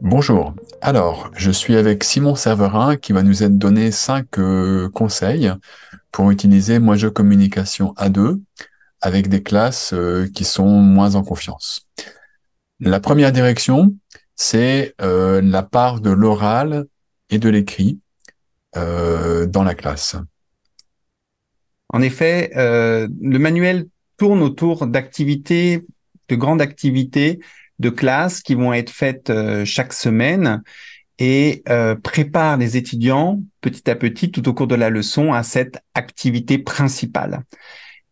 Bonjour, alors je suis avec Simon Serverin qui va nous être donné cinq euh, conseils pour utiliser Moi je communication à deux avec des classes euh, qui sont moins en confiance. La première direction, c'est euh, la part de l'oral et de l'écrit dans la classe. En effet, le manuel tourne autour d'activités, de grandes activités de classes qui vont être faites euh, chaque semaine et euh, prépare les étudiants petit à petit tout au cours de la leçon à cette activité principale.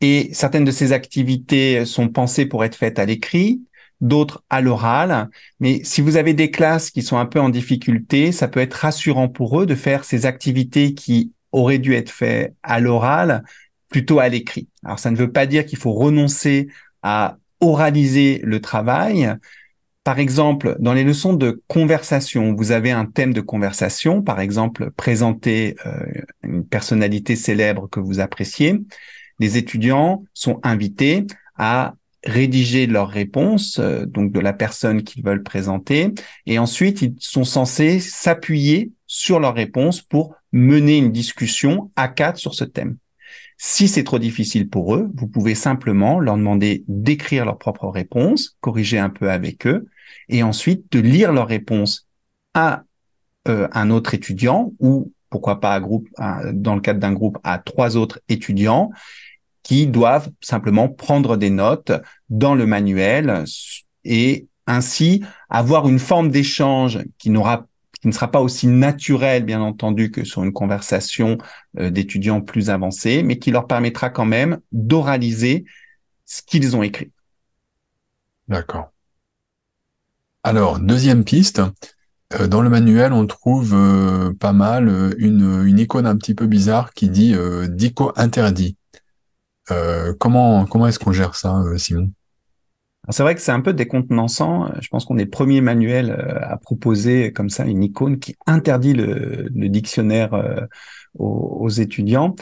Et certaines de ces activités sont pensées pour être faites à l'écrit, d'autres à l'oral. Mais si vous avez des classes qui sont un peu en difficulté, ça peut être rassurant pour eux de faire ces activités qui auraient dû être faites à l'oral plutôt à l'écrit. Alors ça ne veut pas dire qu'il faut renoncer à oraliser le travail. Par exemple, dans les leçons de conversation, vous avez un thème de conversation, par exemple, présenter euh, une personnalité célèbre que vous appréciez. Les étudiants sont invités à rédiger leur réponse, euh, donc de la personne qu'ils veulent présenter, et ensuite ils sont censés s'appuyer sur leur réponse pour mener une discussion à quatre sur ce thème. Si c'est trop difficile pour eux, vous pouvez simplement leur demander d'écrire leur propre réponse, corriger un peu avec eux, et ensuite de lire leur réponse à euh, un autre étudiant ou pourquoi pas à groupe, dans le cadre d'un groupe à trois autres étudiants qui doivent simplement prendre des notes dans le manuel et ainsi avoir une forme d'échange qui n'aura qui ne sera pas aussi naturel, bien entendu, que sur une conversation euh, d'étudiants plus avancés, mais qui leur permettra quand même d'oraliser ce qu'ils ont écrit. D'accord. Alors, deuxième piste, euh, dans le manuel, on trouve euh, pas mal une, icône un petit peu bizarre qui dit dico interdit. comment comment est-ce qu'on gère ça, Simon c'est vrai que c'est un peu décontenançant. Je pense qu'on est le premier manuel euh, à proposer comme ça une icône qui interdit le, dictionnaire euh, aux, étudiants.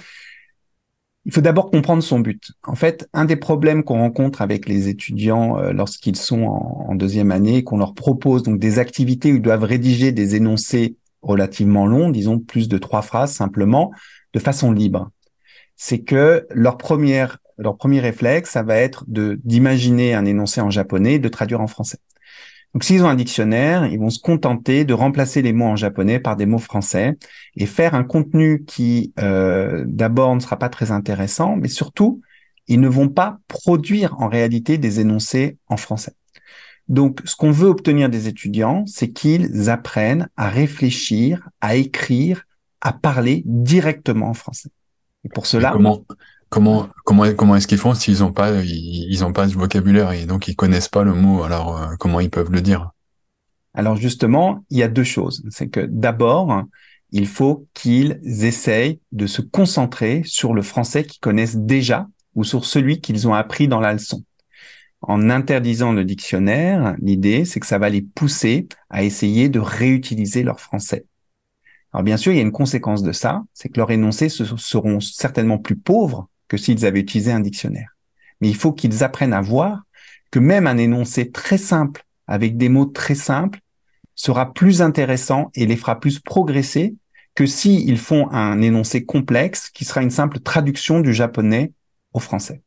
Il faut d'abord comprendre son but. En fait, un des problèmes qu'on rencontre avec les étudiants euh, lorsqu'ils sont en, deuxième année, qu'on leur propose donc des activités où ils doivent rédiger des énoncés relativement longs, disons plus de trois phrases simplement, de façon libre, c'est que leur première leur premier réflexe, ça va être de d'imaginer un énoncé en japonais et de traduire en français. Donc, s'ils ont un dictionnaire, ils vont se contenter de remplacer les mots en japonais par des mots français et faire un contenu qui, euh, d'abord, ne sera pas très intéressant, mais surtout, ils ne vont pas produire en réalité des énoncés en français. Donc, ce qu'on veut obtenir des étudiants, c'est qu'ils apprennent à réfléchir, à écrire, à parler directement en français. Et pour cela, Comment comment est-ce qu'ils font s'ils n'ont pas ils, pas vocabulaire et donc ils connaissent pas le mot alors euh, comment ils peuvent le dire Alors justement il y a deux choses c'est que d'abord il faut qu'ils essayent de se concentrer sur le français qu'ils connaissent déjà ou sur celui qu'ils ont appris dans la leçon. En interdisant le dictionnaire l'idée c'est que ça va les pousser à essayer de réutiliser leur français. Alors bien sûr, il y a une conséquence de ça, c'est que leurs énoncés seront certainement plus pauvres que s'ils avaient utilisé un dictionnaire. Mais il faut qu'ils apprennent à voir que même un énoncé très simple, avec des mots très simples, sera plus intéressant et les fera plus progresser que s'ils font un énoncé complexe qui sera une simple traduction du japonais au français.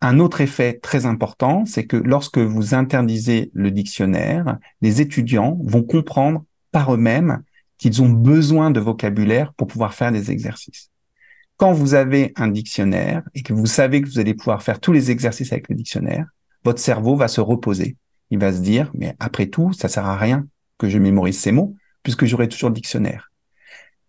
Un autre effet très important, c'est que lorsque vous interdisez le dictionnaire, les étudiants vont comprendre par eux-mêmes qu'ils ont besoin de vocabulaire pour pouvoir faire des exercices quand vous avez un dictionnaire et que vous savez que vous allez pouvoir faire tous les exercices avec le dictionnaire, votre cerveau va se reposer. Il va se dire, mais après tout, ça sert à rien que je mémorise ces mots puisque j'aurai toujours le dictionnaire.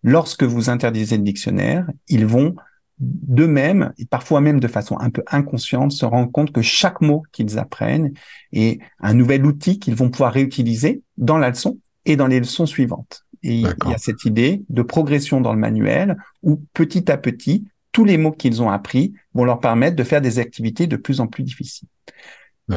Lorsque vous interdisez le dictionnaire, ils vont de même, et parfois même de façon un peu inconsciente, se rendre compte que chaque mot qu'ils apprennent est un nouvel outil qu'ils vont pouvoir réutiliser dans la leçon et dans les leçons suivantes. Et il y a cette idée de progression dans le manuel où petit à petit, tous les mots qu'ils ont appris vont leur permettre de faire des activités de plus en plus difficiles.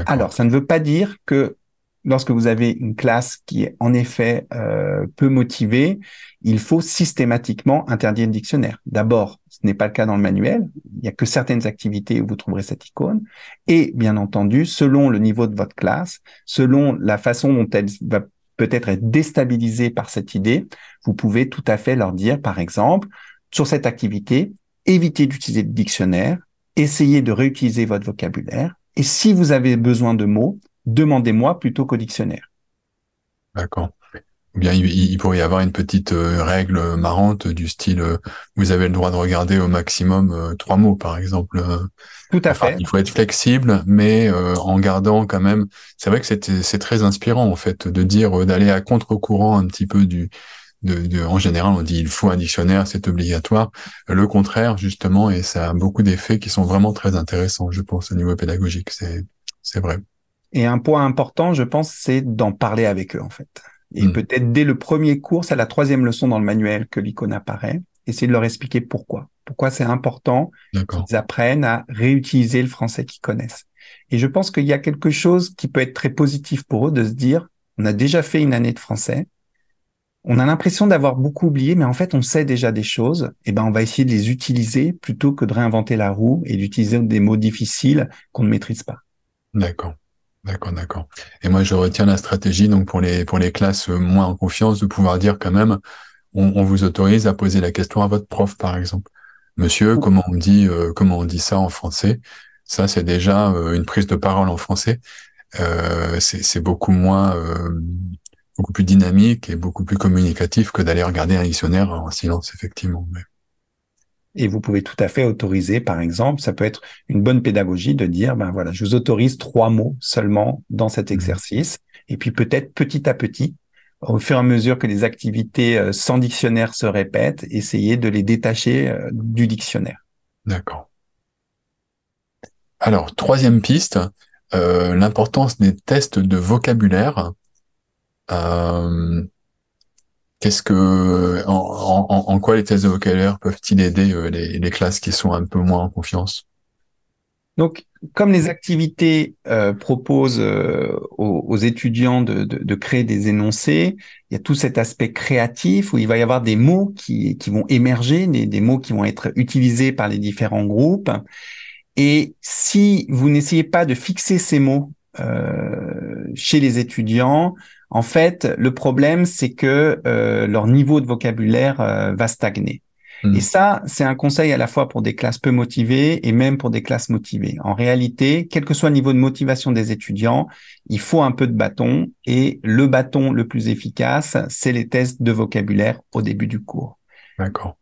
Alors, ça ne veut pas dire que lorsque vous avez une classe qui est en effet euh, peu motivée, il faut systématiquement interdire le dictionnaire. D'abord, ce n'est pas le cas dans le manuel. Il n'y a que certaines activités où vous trouverez cette icône. Et bien entendu, selon le niveau de votre classe, selon la façon dont elle va peut-être être déstabilisé par cette idée, vous pouvez tout à fait leur dire, par exemple, sur cette activité, évitez d'utiliser le dictionnaire, essayez de réutiliser votre vocabulaire, et si vous avez besoin de mots, demandez-moi plutôt qu'au dictionnaire. D'accord ou bien il, pourrait y avoir une petite euh, règle marrante du style euh, vous avez le droit de regarder au maximum euh, trois mots par exemple. Tout à fait. Il faut être flexible, mais en gardant quand même. C'est vrai que c'est très inspirant en fait de dire d'aller à contre-courant un petit peu du. De, de, en général, on dit il faut un dictionnaire, c'est obligatoire. Le contraire justement, et ça a beaucoup d'effets qui sont vraiment très intéressants, je pense, au niveau pédagogique. C'est c'est vrai. Et un point important, je pense, c'est d'en parler avec eux en fait. Et hmm. peut-être dès le premier cours, c'est la troisième leçon dans le manuel que l'icône apparaît. Essayer de leur expliquer pourquoi. Pourquoi c'est important qu'ils apprennent à réutiliser le français qu'ils connaissent. Et je pense qu'il y a quelque chose qui peut être très positif pour eux de se dire, on a déjà fait une année de français. On a l'impression d'avoir beaucoup oublié, mais en fait, on sait déjà des choses. Et eh ben, on va essayer de les utiliser plutôt que de réinventer la roue et d'utiliser des mots difficiles qu'on ne maîtrise pas. D'accord. D'accord, d'accord. Et moi, je retiens la stratégie donc pour les pour les classes moins en confiance de pouvoir dire quand même, on, vous autorise à poser la question à votre prof, par exemple. Monsieur, comment on dit euh, comment on dit ça en français Ça, c'est déjà euh, une prise de parole en français. Euh, c'est beaucoup moins beaucoup plus dynamique et beaucoup plus communicatif que d'aller regarder un dictionnaire en silence, effectivement et vous pouvez tout à fait autoriser, par exemple, ça peut être une bonne pédagogie de dire, ben voilà, je vous autorise trois mots seulement dans cet mmh. exercice, et puis peut-être petit à petit, au fur et à mesure que les activités euh, sans dictionnaire se répètent, essayez de les détacher euh, du dictionnaire. D'accord. Alors, troisième piste, euh, l'importance des tests de vocabulaire. Qu'est-ce que, en, quoi les tests de vocabulaire peuvent-ils aider euh, les, classes qui sont un peu moins en confiance Donc, comme les activités euh, proposent euh, aux, étudiants de, de, de, créer des énoncés, il y a tout cet aspect créatif où il va y avoir des mots qui, qui vont émerger, des, des mots qui vont être utilisés par les différents groupes. Et si vous n'essayez pas de fixer ces mots chez les étudiants, en fait, le problème, c'est que euh, leur niveau de vocabulaire euh, va stagner. Mmh. Et ça, c'est un conseil à la fois pour des classes peu motivées et même pour des classes motivées. En réalité, quel que soit le niveau de motivation des étudiants, il faut un peu de bâton et le bâton le plus efficace, c'est les tests de vocabulaire au début du cours. D'accord.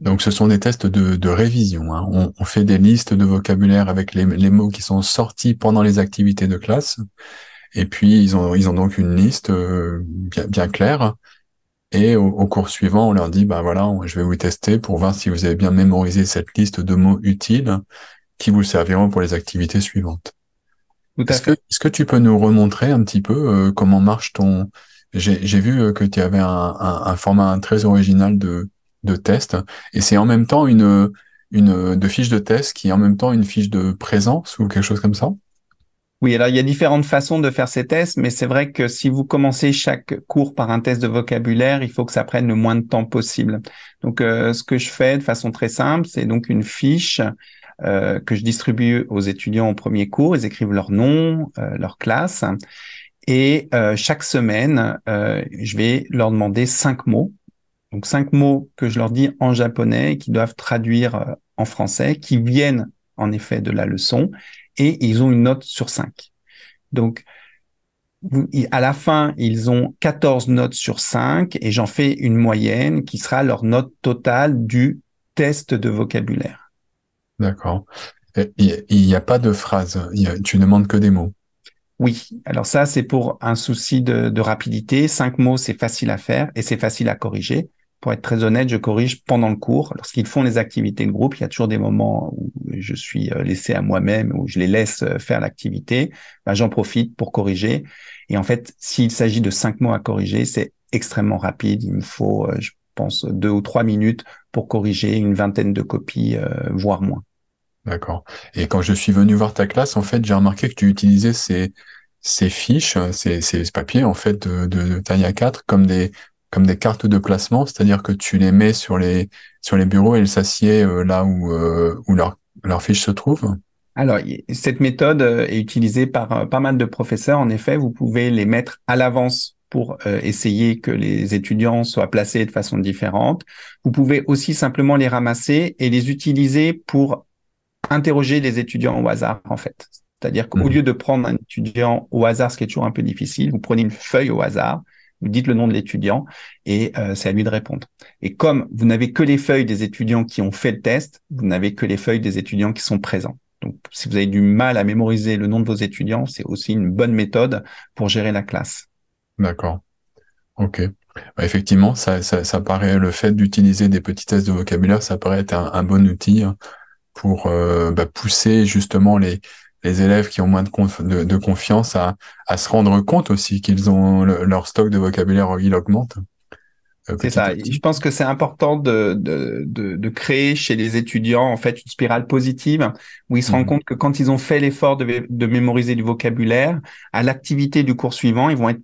Donc, ce sont des tests de, révision. Hein. On, fait des listes de vocabulaire avec les, mots qui sont sortis pendant les activités de classe. Et puis, ils ont, ils ont donc une liste euh, bien, bien claire. Et au, cours suivant, on leur dit, bah voilà, je vais vous tester pour voir si vous avez bien mémorisé cette liste de mots utiles qui vous serviront pour les activités suivantes. Est-ce que, est que, tu peux nous remontrer un petit peu euh, comment marche ton... J'ai vu euh, que tu avais un, un, un, format très original de, de test, et c'est en même temps une, une de fiche de test qui est en même temps une fiche de présence ou quelque chose comme ça oui, alors il y a différentes façons de faire ces tests, mais c'est vrai que si vous commencez chaque cours par un test de vocabulaire, il faut que ça prenne le moins de temps possible. Donc euh, ce que je fais de façon très simple, c'est donc une fiche euh, que je distribue aux étudiants au premier cours. Ils écrivent leur nom, euh, leur classe, et chaque semaine, je vais leur demander cinq mots. Donc cinq mots que je leur dis en japonais, qui doivent traduire en français, qui viennent en effet de la leçon et ils ont une note sur 5. Donc, à la fin, ils ont 14 notes sur 5 et j'en fais une moyenne qui sera leur note totale du test de vocabulaire. D'accord. Il n'y a pas de phrase, tu ne demandes que des mots. Oui, alors ça c'est pour un souci de, de rapidité. Cinq mots, c'est facile à faire et c'est facile à corriger pour être très honnête, je corrige pendant le cours. Lorsqu'ils font les activités de groupe, il y a toujours des moments où je suis euh, laissé à moi-même, où je les laisse euh, faire l'activité. Bah, j'en profite pour corriger. Et en fait, s'il s'agit de cinq mots à corriger, c'est extrêmement rapide. Il me faut, euh, je pense, deux ou trois minutes pour corriger une vingtaine de copies, voire moins. D'accord. Et quand je suis venu voir ta classe, en fait, j'ai remarqué que tu utilisais ces, fiches, ces, papiers en fait de, de, de Tania 4 comme des comme des cartes de placement, c'est-à-dire que tu les mets sur les, sur les bureaux et ils s'assied euh, là où, euh, où leur, fiche se trouve. Alors, cette méthode euh, est utilisée par pas mal de professeurs. En effet, vous pouvez les mettre à l'avance pour essayer que les étudiants soient placés de façon différente. Vous pouvez aussi simplement les ramasser et les utiliser pour interroger les étudiants au hasard, en fait. C'est-à-dire qu'au mmh. lieu de prendre un étudiant au hasard, ce qui est toujours un peu difficile, vous prenez une feuille au hasard, vous dites le nom de l'étudiant et euh, c'est à lui de répondre. Et comme vous n'avez que les feuilles des étudiants qui ont fait le test, vous n'avez que les feuilles des étudiants qui sont présents. Donc, si vous avez du mal à mémoriser le nom de vos étudiants, c'est aussi une bonne méthode pour gérer la classe. D'accord. OK. Bah, effectivement, ça, paraît, le fait d'utiliser des petits tests de vocabulaire, ça paraît être un, bon outil pour euh, bah, pousser justement les, les élèves qui ont moins de, confiance à, se rendre compte aussi qu'ils ont leur stock de vocabulaire, il augmente. Euh, c'est ça. Je pense que c'est important de, créer chez les étudiants en fait une spirale positive où ils se rendent mhm. compte que quand ils ont fait l'effort de, mémoriser du vocabulaire, à l'activité du cours suivant, ils vont être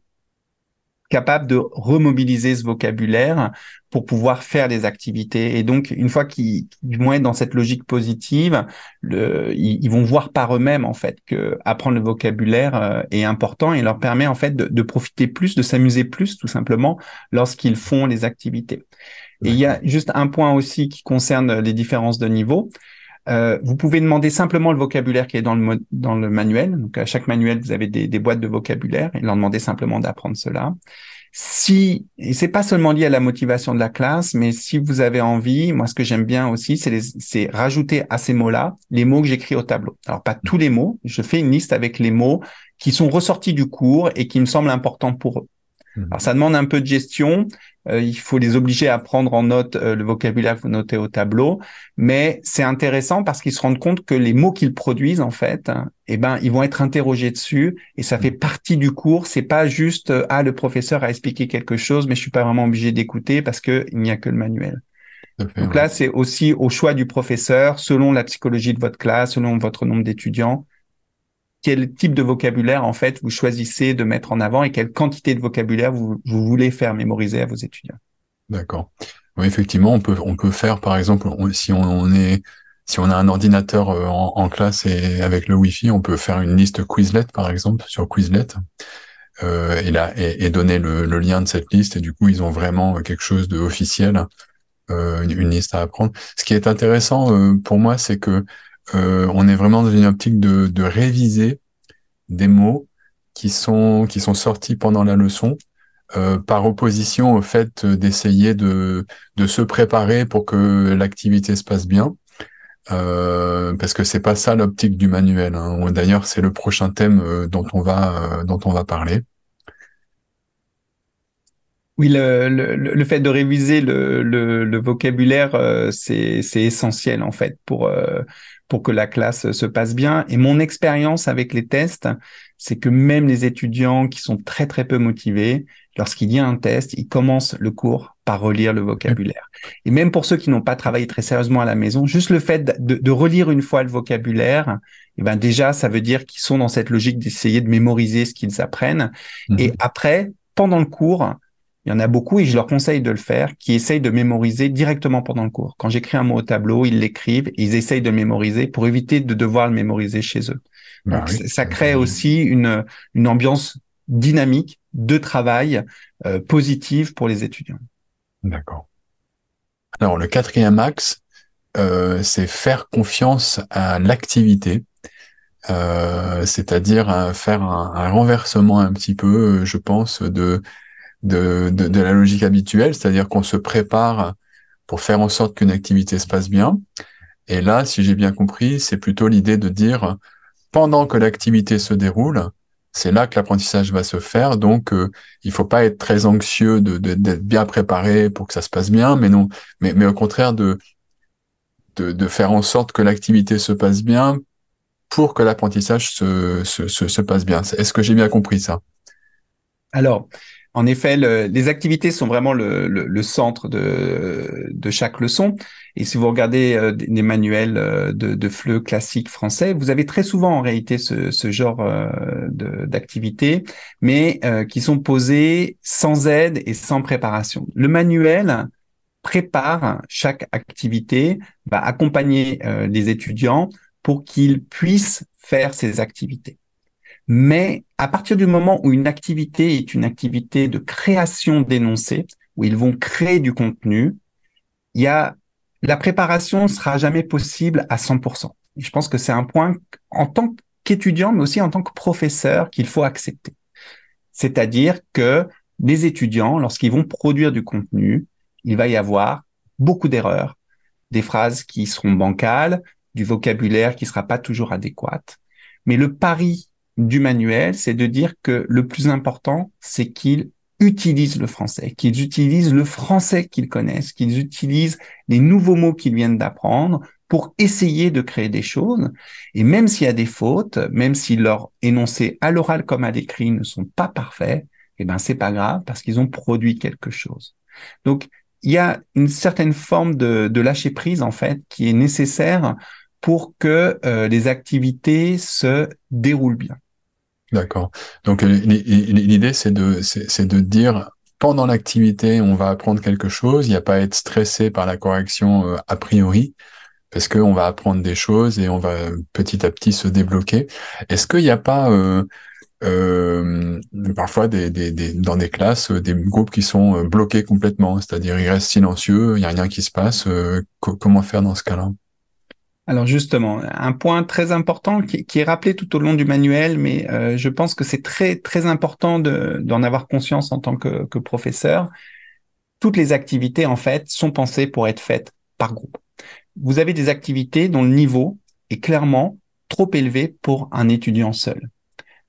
capable de remobiliser ce vocabulaire pour pouvoir faire des activités. Et donc, une fois qu'ils du moins dans cette logique positive, ils, vont voir par eux-mêmes en fait que apprendre le vocabulaire euh, est important et leur permet en fait de profiter plus, de s'amuser plus tout simplement lorsqu'ils font les activités. Et il y a juste un point aussi qui concerne les différences de niveau. Euh, vous pouvez demander simplement le vocabulaire qui est dans le, dans le manuel. Donc, à chaque manuel, vous avez des, boîtes de vocabulaire et leur demander simplement d'apprendre cela. Si, et c'est pas seulement lié à la motivation de la classe, mais si vous avez envie, moi, ce que j'aime bien aussi, c'est rajouter à ces mots-là les mots que j'écris au tableau. Alors, pas tous les mots. Je fais une liste avec les mots qui sont ressortis du cours et qui me semblent importants pour eux. Mhm. Alors ça demande un peu de gestion. Euh, il faut les obliger à prendre en note euh, le vocabulaire que vous au tableau, mais c'est intéressant parce qu'ils se rendent compte que les mots qu'ils produisent en fait, hein, eh ben ils vont être interrogés dessus et ça fait mhm. partie du cours. C'est pas juste euh, ah le professeur a expliqué quelque chose, mais je suis pas vraiment obligé d'écouter parce que il n'y a que le manuel. Donc là, c'est aussi au choix du professeur, selon la psychologie de votre classe, selon votre nombre d'étudiants, quel type de vocabulaire en fait vous choisissez de mettre en avant et quelle quantité de vocabulaire vous, voulez faire mémoriser à vos étudiants. D'accord. effectivement, on peut on peut faire par exemple si on, est si on a un ordinateur euh, en, classe et avec le Wi-Fi, on peut faire une liste Quizlet par exemple sur Quizlet euh, et là et, donner le, lien de cette liste et du coup ils ont vraiment euh, quelque chose de officiel, une, liste à apprendre. Ce qui est intéressant pour moi, c'est que euh, on est vraiment dans une optique de, réviser des mots qui sont, qui sont sortis pendant la leçon, euh, par opposition au fait d'essayer de, de se préparer pour que l'activité se passe bien. Euh, parce que c'est pas ça l'optique du manuel. Hein. D'ailleurs, c'est le prochain thème dont on va dont on va parler. Oui, le, fait de réviser le, vocabulaire, euh, c'est essentiel en fait pour, euh, pour que la classe se passe bien. Et mon expérience avec les tests, c'est que même les étudiants qui sont très très peu motivés, lorsqu'il y a un test, ils commencent le cours par relire le vocabulaire. Et même pour ceux qui n'ont pas travaillé très sérieusement à la maison, juste le fait de, relire une fois le vocabulaire, et eh ben déjà, ça veut dire qu'ils sont dans cette logique d'essayer de mémoriser ce qu'ils apprennent. Mmh. Et après, pendant le cours, il y en a beaucoup et je leur conseille de le faire, qui essayent de mémoriser directement pendant le cours. Quand j'écris un mot au tableau, ils l'écrivent, ils essayent de le mémoriser pour éviter de devoir le mémoriser chez eux. Bah ça crée aussi une, une ambiance dynamique de travail euh, positive pour les étudiants. D'accord. Alors le quatrième axe, euh, c'est faire confiance à l'activité. Euh, c'est-à-dire euh, faire un, renversement un petit peu, euh, je pense, de de, de, la logique habituelle, c'est-à-dire qu'on se prépare pour faire en sorte qu'une activité se passe bien. Et là, si j'ai bien compris, c'est plutôt l'idée de dire, pendant que l'activité se déroule, c'est là que l'apprentissage va se faire. Donc, euh, il faut pas être très anxieux d'être bien préparé pour que ça se passe bien, mais non, mais, mais au contraire de, de, faire en sorte que l'activité se passe bien pour que l'apprentissage se, se, se passe bien. Est-ce que j'ai bien compris ça Alors, en effet, les activités sont vraiment le, centre de, chaque leçon. Et si vous regardez euh, des manuels euh, de, de FLE classique français, vous avez très souvent en réalité ce, genre euh, d'activités, mais qui sont posées sans aide et sans préparation. Le manuel prépare chaque activité, va accompagner les étudiants pour qu'ils puissent faire ces activités. Mais à partir du moment où une activité est une activité de création d'énoncés, où ils vont créer du contenu, il y a la préparation ne sera jamais possible à 100%. Et je pense que c'est un point en tant qu'étudiant, mais aussi en tant que professeur qu'il faut accepter. C'est-à-dire que les étudiants, lorsqu'ils vont produire du contenu, il va y avoir beaucoup d'erreurs, des phrases qui seront bancales, du vocabulaire qui ne sera pas toujours adéquat. Mais le pari du manuel, c'est de dire que le plus important, c'est qu'ils utilisent le français, qu'ils utilisent le français qu'ils connaissent, qu'ils utilisent les nouveaux mots qu'ils viennent d'apprendre pour essayer de créer des choses. Et même s'il y a des fautes, même si leurs énoncés à l'oral comme à l'écrit ne sont pas parfaits, eh ben c'est pas grave parce qu'ils ont produit quelque chose. Donc il y a une certaine forme de, lâcher prise en fait qui est nécessaire pour que euh, les activités se déroulent bien. D'accord. Donc euh, l'idée, c'est de, c'est de dire pendant l'activité, on va apprendre quelque chose. Il n'y a pas à être stressé par la correction euh, a priori, parce qu'on va apprendre des choses et on va petit à petit se débloquer. Est-ce qu'il n'y a pas euh, parfois des, des, des, dans des classes, des groupes qui sont bloqués complètement, c'est-à-dire ils restent silencieux, il n'y a rien qui se passe. comment faire dans ce cas-là alors justement, un point très important qui, est rappelé tout au long du manuel, mais euh, je pense que c'est très très important d'en avoir conscience en tant que, professeur. Toutes les activités en fait sont pensées pour être faites par groupe. Vous avez des activités dont le niveau est clairement trop élevé pour un étudiant seul.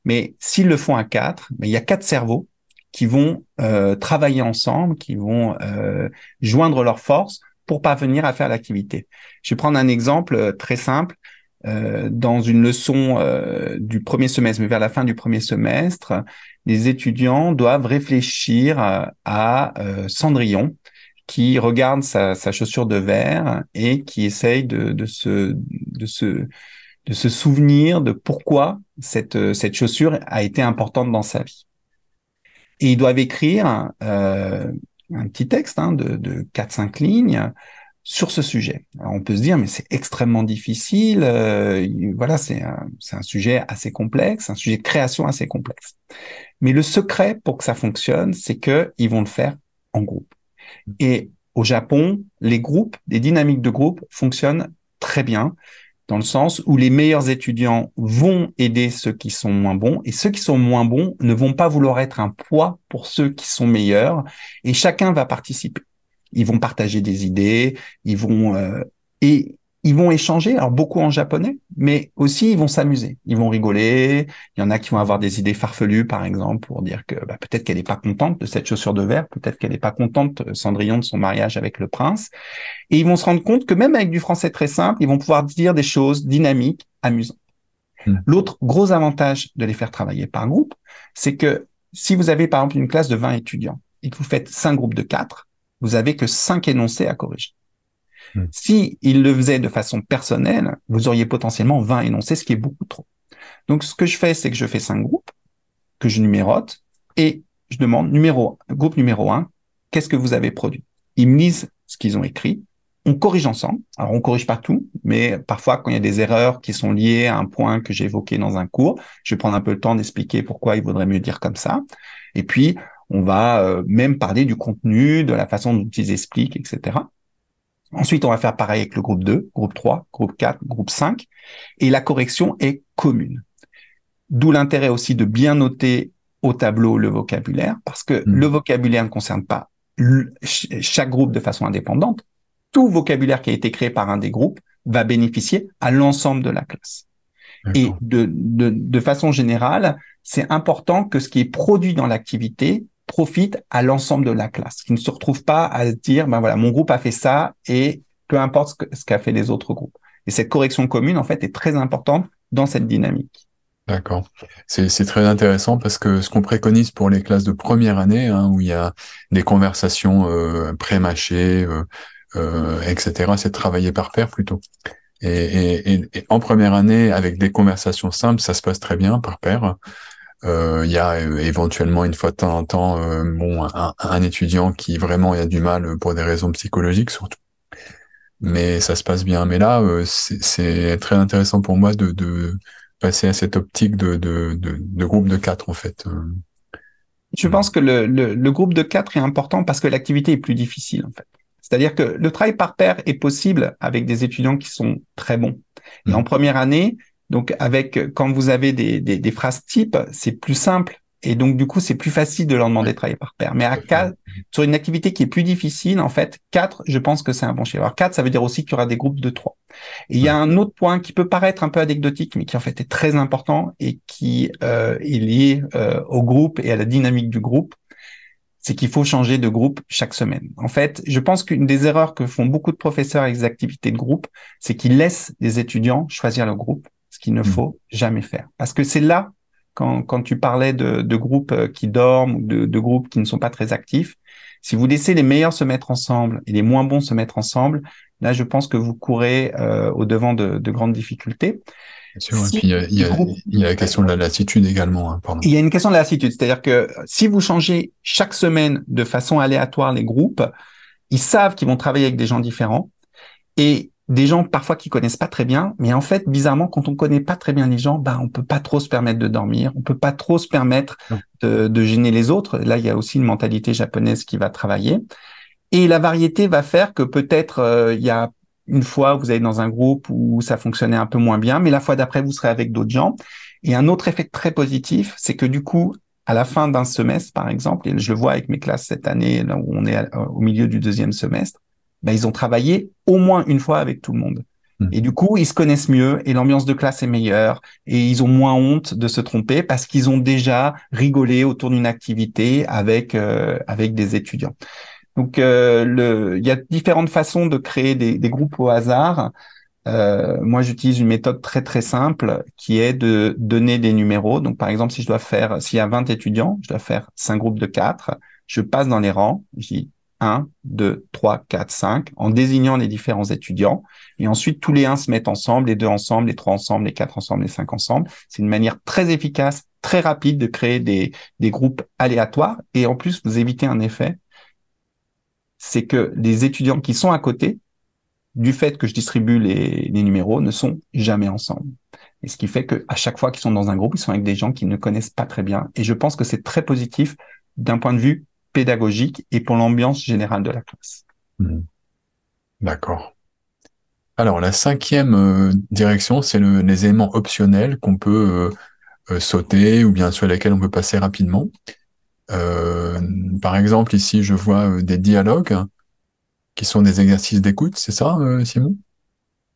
Mais s'ils le font à quatre, ben, il y a quatre cerveaux qui vont euh, travailler ensemble, qui vont euh, joindre leurs forces pour parvenir à faire l'activité. Je vais prendre un exemple euh, très simple. Euh, dans une leçon euh, du premier semestre, mais vers la fin du premier semestre, les étudiants doivent réfléchir à Cendrillon, qui regarde sa, chaussure de verre et qui essaye de, se, de, se, de se souvenir de pourquoi cette, cette chaussure a été importante dans sa vie. Et ils doivent écrire un petit texte hein, de, 4-5 lignes sur ce sujet. on peut se dire, mais c'est extrêmement difficile, euh, voilà, c'est un, un, sujet assez complexe, un sujet de création assez complexe. Mais le secret pour que ça fonctionne, c'est qu'ils vont le faire en groupe. Et au Japon, les groupes, les dynamiques de groupe fonctionnent très bien dans le sens où les meilleurs étudiants vont aider ceux qui sont moins bons et ceux qui sont moins bons ne vont pas vouloir être un poids pour ceux qui sont meilleurs et chacun va participer. Ils vont partager des idées, ils vont euh, et ils vont échanger, alors beaucoup en japonais, mais aussi ils vont s'amuser, ils vont rigoler. Il y en a qui vont avoir des idées farfelues, par exemple, pour dire que bah, peut-être qu'elle n'est pas contente de cette chaussure de verre, peut-être qu'elle n'est pas contente euh, Cendrillon de son mariage avec le prince. Et ils vont se rendre compte que même avec du français très simple, ils vont pouvoir dire des choses dynamiques, amusantes. Hmm. L'autre gros avantage de les faire travailler par groupe, c'est que si vous avez par exemple une classe de 20 étudiants et que vous faites cinq groupes de quatre, vous avez que cinq énoncés à corriger. Hmm. Si il le faisaient de façon personnelle, vous auriez potentiellement 20 énoncés, ce qui est beaucoup trop. Donc, ce que je fais, c'est que je fais cinq groupes que je numérote et je demande numéro, groupe numéro 1, qu'est-ce que vous avez produit? Ils me lisent ce qu'ils ont écrit. On corrige ensemble. Alors, on corrige partout, mais parfois, quand il y a des erreurs qui sont liées à un point que j'ai évoqué dans un cours, je vais prendre un peu le temps d'expliquer pourquoi il vaudrait mieux dire comme ça. Et puis, on va euh, même parler du contenu, de la façon dont ils expliquent, etc. Ensuite, on va faire pareil avec le groupe 2, groupe 3, groupe 4, groupe 5, et la correction est commune. D'où l'intérêt aussi de bien noter au tableau le vocabulaire, parce que hmm. le vocabulaire ne concerne pas chaque groupe de façon indépendante. Tout vocabulaire qui a été créé par un des groupes va bénéficier à l'ensemble de la classe. Et de façon générale, c'est important que ce qui est produit dans l'activité profite à l'ensemble de la classe, qui ne se retrouve pas à se dire, ben voilà, mon groupe a fait ça et peu importe ce qu'a fait les autres groupes. Et cette correction commune, en fait, est très importante dans cette dynamique. D'accord. C'est très intéressant parce que ce qu'on préconise pour les classes de première année, hein, où il y a des conversations euh, pré-mâchées, euh, euh, etc., c'est de travailler par paire, plutôt. Et, en première année, avec des conversations simples, ça se passe très bien par paire euh, il y a euh, éventuellement une fois de temps en temps euh, bon, un, étudiant qui vraiment y a du mal pour des raisons psychologiques surtout. Mais ça se passe bien. Mais là, c'est très intéressant pour moi de, passer à cette optique de, groupe de quatre, en fait. Je pense que le, groupe de quatre est important parce que l'activité est plus difficile, en fait. C'est-à-dire que le travail par paire est possible avec des étudiants qui sont très bons. en mhm. première année, donc avec quand vous avez des, phrases types, c'est plus simple et donc du coup c'est plus facile de leur demander de travailler par paire. Mais à sur une activité qui est plus difficile, en fait, 4, je pense que c'est un bon chiffre. Alors quatre, ça veut dire aussi qu'il y aura des groupes de 3. Et il y a un autre point qui peut paraître un peu anecdotique, mais qui en fait est très important et qui euh, est lié euh, au groupe et à la dynamique du groupe c'est qu'il faut changer de groupe chaque semaine. En fait, je pense qu'une des erreurs que font beaucoup de professeurs avec des activités de groupe, c'est qu'ils laissent les étudiants choisir le groupe qu'il ne mm. faut jamais faire. Parce que c'est là, quand, quand tu parlais de, de, groupes euh, qui dorment ou de, de, groupes qui ne sont pas très actifs, si vous laissez les meilleurs se mettre ensemble et les moins bons se mettre ensemble, là, je pense que vous courez euh, au devant de, de grandes difficultés. Bien sûr, et euh, il y, a, la question de la lassitude également. Hein, il y a une question de la lassitude, c'est-à-dire que si vous changez chaque semaine de façon aléatoire les groupes, ils savent qu'ils vont travailler avec des gens différents et des gens parfois qui connaissent pas très bien, mais en fait, bizarrement, quand on connaît pas très bien les gens, bah, on peut pas trop se permettre de dormir, on peut pas trop se permettre de, gêner les autres. Là, il y a aussi une mentalité japonaise qui va travailler. Et la variété va faire que peut-être euh, il y a une fois vous allez dans un groupe où ça fonctionnait un peu moins bien, mais la fois d'après vous serez avec d'autres gens. Et un autre effet très positif, c'est que du coup, à la fin d'un semestre, par exemple, et je le vois avec mes classes cette année, où on est euh, au milieu du deuxième semestre, ben, ils ont travaillé au moins une fois avec tout le monde. Hmm. Et du coup, ils se connaissent mieux et l'ambiance de classe est meilleure et ils ont moins honte de se tromper parce qu'ils ont déjà rigolé autour d'une activité avec euh, avec des étudiants. Donc, euh, le, il y a différentes façons de créer des, des groupes au hasard. Euh, moi, j'utilise une méthode très très simple qui est de donner des numéros. Donc, par exemple, si je dois faire, s'il y a 20 étudiants, je dois faire 5 groupes de 4. Je passe dans les rangs. Je 1, 2, 3, 4, 5, en désignant les différents étudiants. Et ensuite, tous les uns se mettent ensemble, les deux ensemble, les trois ensemble, les quatre ensemble, les cinq ensemble. C'est une manière très efficace, très rapide de créer des, groupes aléatoires. Et en plus, vous évitez un effet, c'est que les étudiants qui sont à côté, du fait que je distribue les, numéros, ne sont jamais ensemble. Et ce qui fait que à chaque fois qu'ils sont dans un groupe, ils sont avec des gens qu'ils ne connaissent pas très bien. Et je pense que c'est très positif d'un point de vue pédagogique et pour l'ambiance générale de la classe. Mmh. D'accord. Alors la cinquième euh, direction, c'est les éléments optionnels qu'on peut euh, euh, sauter ou bien sur lesquels on peut passer rapidement. par exemple, ici, je vois des dialogues hein, qui sont des exercices d'écoute, c'est ça, Simon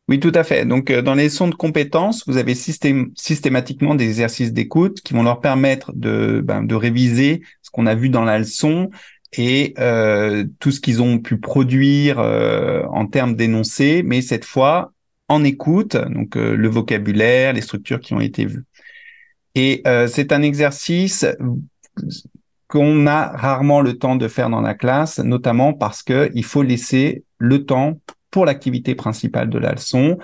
oui, tout à fait. Donc, euh, dans les sons de compétences, vous avez systématiquement des exercices d'écoute qui vont leur permettre ben, de, réviser ce qu'on a vu dans la leçon et euh, tout ce qu'ils ont pu produire euh, en termes d'énoncés, mais cette fois en écoute, donc le vocabulaire, les structures qui ont été vues. Et c'est un exercice qu'on a rarement le temps de faire dans la classe, notamment parce que il faut laisser le temps pour l'activité principale de la leçon.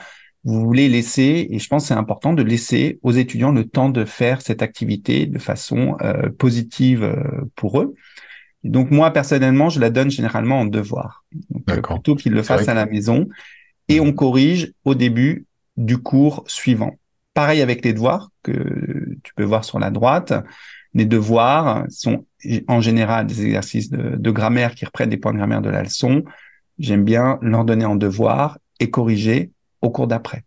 Vous voulez laisser, et je pense c'est important de laisser aux étudiants le temps de faire cette activité de façon euh, positive euh, pour eux. donc moi personnellement, je la donne généralement en devoir, donc, euh, plutôt qu'ils le fassent à la maison, et on corrige au début du cours suivant. Pareil avec les devoirs que tu peux voir sur la droite. Les devoirs sont en général des exercices de, de grammaire qui reprennent des points de grammaire de la leçon j'aime bien leur donner en devoir et corriger au cours d'après.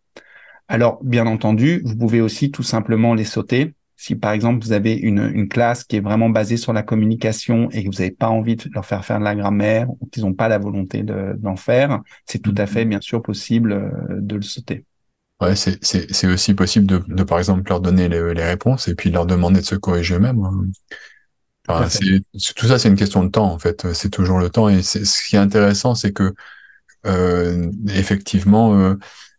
Alors, bien entendu, vous pouvez aussi tout simplement les sauter. Si par exemple vous avez une, classe qui est vraiment basée sur la communication et que vous n'avez pas envie de leur faire faire de la grammaire ou qu'ils n'ont pas la volonté d'en faire, c'est tout à fait mhm. bien sûr possible euh, de le sauter. Ouais, c'est aussi possible de, par exemple leur donner les, réponses et puis leur demander de se corriger eux-mêmes. Hein. Ah, tout ça, c'est une question de temps, en fait. C'est toujours le temps. Et ce qui est intéressant, c'est que, euh, effectivement, euh,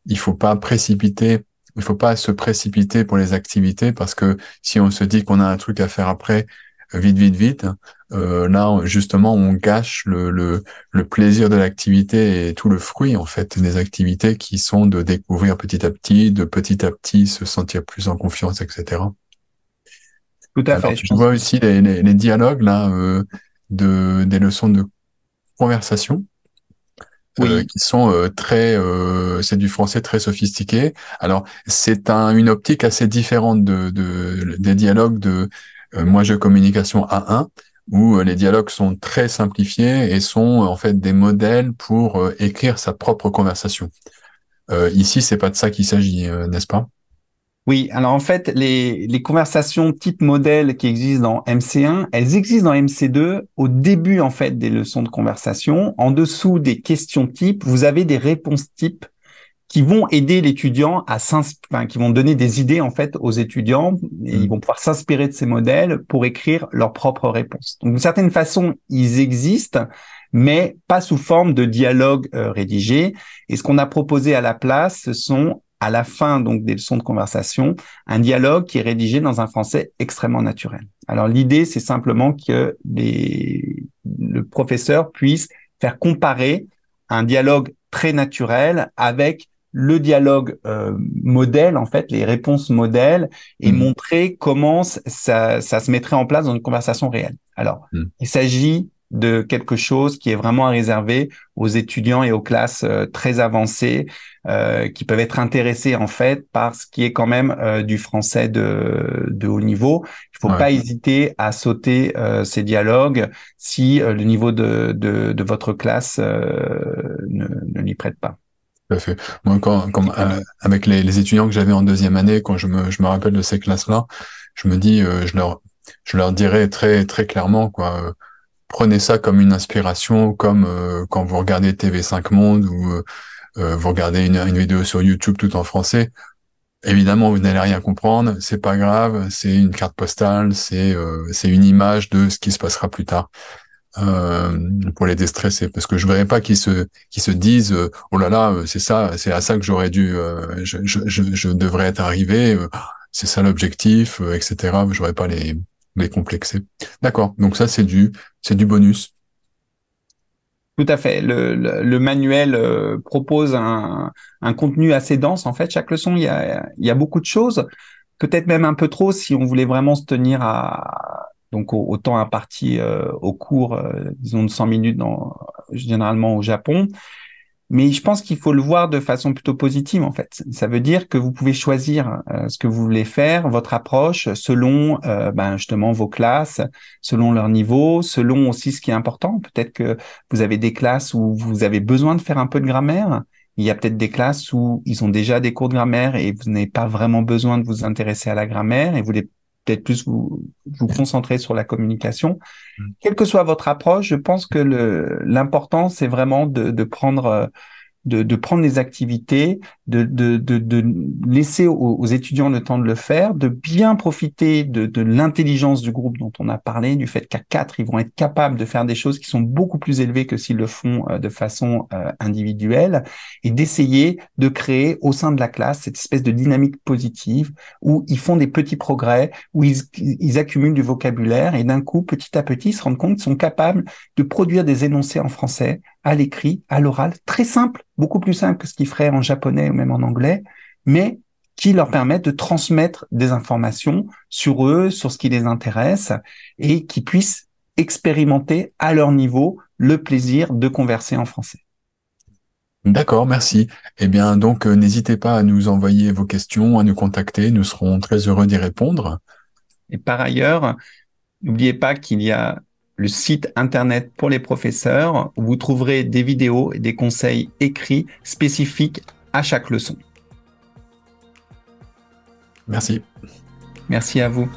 il faut pas précipiter, il faut pas se précipiter pour les activités parce que si on se dit qu'on a un truc à faire après, vite, vite, vite, euh, là, justement, on gâche le, le, le plaisir de l'activité et tout le fruit, en fait, des activités qui sont de découvrir petit à petit, de petit à petit se sentir plus en confiance, etc fait. Je tu vois aussi les, dialogues là, euh, de, des leçons de conversation. Euh, qui sont euh, très, c'est du français très sophistiqué. Alors c'est une optique assez différente des dialogues de moi je communication A1 où les dialogues sont très simplifiés et sont en fait des modèles pour écrire sa propre conversation. ici c'est pas de ça qu'il s'agit, n'est-ce pas oui, alors en fait, les, les conversations type modèle qui existent dans MC1, elles existent dans MC2 au début en fait des leçons de conversation. En dessous des questions types, vous avez des réponses types qui vont aider l'étudiant à s'inspirer, qui vont donner des idées en fait aux étudiants et mm. ils vont pouvoir s'inspirer de ces modèles pour écrire leurs propres réponses. Donc d'une certaine façon, ils existent, mais pas sous forme de dialogue euh, rédigé. Et ce qu'on a proposé à la place, ce sont à la fin donc des leçons de conversation, un dialogue qui est rédigé dans un français extrêmement naturel. Alors l'idée, c'est simplement que les, le professeur puisse faire comparer un dialogue très naturel avec le dialogue euh, modèle, en fait, les réponses modèles, et mmh. montrer comment ça, se mettrait en place dans une conversation réelle. Alors, mmh. il s'agit de quelque chose qui est vraiment réservé aux étudiants et aux classes euh, très avancées euh, qui peuvent être intéressés en fait par ce qui est quand même euh, du français de, haut niveau. Il faut pas hésiter à sauter ces dialogues si le niveau de, votre classe ne, ne l'y prête pas. Moi, avec les, étudiants que j'avais en deuxième année, quand je me, rappelle de ces classes-là, je me dis, je leur, je leur dirais très, très clairement, quoi, prenez ça comme une inspiration, comme euh, quand vous regardez TV5 Monde ou euh, euh, vous regardez une, vidéo sur YouTube tout en français. Évidemment, vous n'allez rien comprendre, c'est pas grave, c'est une carte postale, c'est c'est une image de ce qui se passera plus tard. pour les déstresser parce que je voudrais pas qu'ils se qu'ils se disent oh là là c'est ça c'est à ça que j'aurais dû je, je, je, devrais être arrivé c'est ça l'objectif etc je pas les décomplexé. D'accord. Donc ça, c'est du, c'est du bonus. Tout à fait. Le, manuel euh, propose un, contenu assez dense. En fait, chaque leçon, il y a, beaucoup de choses. Peut-être même un peu trop si on voulait vraiment se tenir à donc au, temps imparti euh, au cours, euh, disons de 100 minutes généralement au Japon. Mais je pense qu'il faut le voir de façon plutôt positive, en fait. Ça veut dire que vous pouvez choisir euh, ce que vous voulez faire, votre approche, selon euh, ben, justement vos classes, selon leur niveau, selon aussi ce qui est important. Peut-être que vous avez des classes où vous avez besoin de faire un peu de grammaire. Il y a peut-être des classes où ils ont déjà des cours de grammaire et vous n'avez pas vraiment besoin de vous intéresser à la grammaire et vous les peut-être plus vous vous concentrer sur la communication. Mm. Quelle que soit votre approche, je pense que l'important, c'est vraiment de, de prendre euh, de, prendre les activités, de, de, de, laisser aux, étudiants le temps de le faire, de bien profiter de, l'intelligence du groupe dont on a parlé, du fait qu'à quatre, ils vont être capables de faire des choses qui sont beaucoup plus élevées que s'ils le font euh, de façon euh, individuelle, et d'essayer de créer au sein de la classe cette espèce de dynamique positive où ils font des petits progrès, où ils, ils accumulent du vocabulaire, et d'un coup, petit à petit, ils se rendent compte qu'ils sont capables de produire des énoncés en français à l'écrit, à l'oral, très simple, beaucoup plus simple que ce qu'ils feraient en japonais ou même en anglais, mais qui leur permettent de transmettre des informations sur eux, sur ce qui les intéresse, et qui puissent expérimenter à leur niveau le plaisir de converser en français. D'accord, merci. Eh bien, donc, euh, n'hésitez pas à nous envoyer vos questions, à nous contacter. Nous serons très heureux d'y répondre. Et par ailleurs, n'oubliez pas qu'il y a le site internet pour les professeurs où vous trouverez des vidéos et des conseils écrits spécifiques à chaque leçon. Merci. Merci à vous.